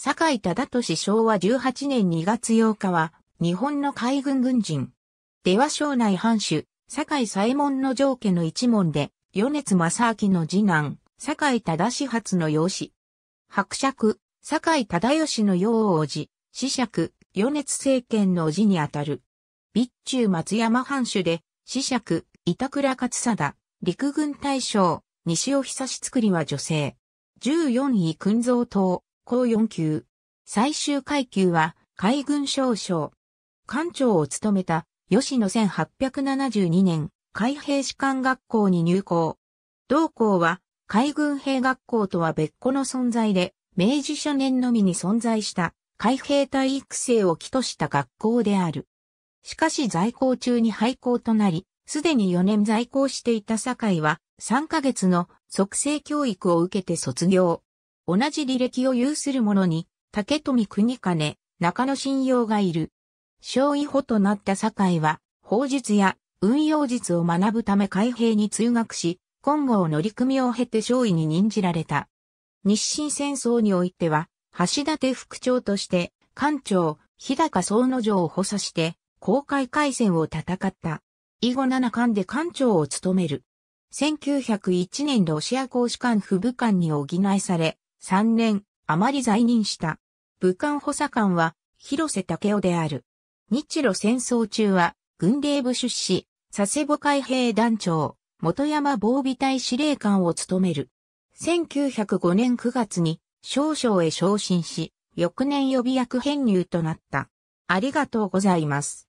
坂井忠俊昭和18年2月8日は、日本の海軍軍人。出羽省内藩主、坂井左衛門の上家の一門で、米津正明の次男、坂井忠始発の養子。伯爵、坂井忠義の養王子、子爵、米津政権の叔父にあたる。備中松山藩主で、子爵、板倉勝貞、陸軍大将、西尾久し作りは女性。14位群造党、高4級。最終階級は海軍少将。艦長を務めた吉野1872年海兵士官学校に入校。同校は海軍兵学校とは別個の存在で、明治初年のみに存在した海兵隊育成を基とした学校である。しかし在校中に廃校となり、すでに4年在校していた堺は3ヶ月の即成教育を受けて卒業。同じ履歴を有する者に、竹富国金、中野信用がいる。小違保となった堺は、法術や運用術を学ぶため海兵に通学し、今後乗組を経て少尉に任じられた。日清戦争においては、橋立副長として、艦長、日高総之城を補佐して、公開海戦を戦った。以後七艦で艦長を務める。1901年ロシア公使館副部官に補いされ、3年、余り在任した。武漢補佐官は、広瀬武雄である。日露戦争中は、軍令部出資、佐世保海兵団長、元山防備隊司令官を務める。1905年9月に、少将へ昇進し、翌年予備役編入となった。ありがとうございます。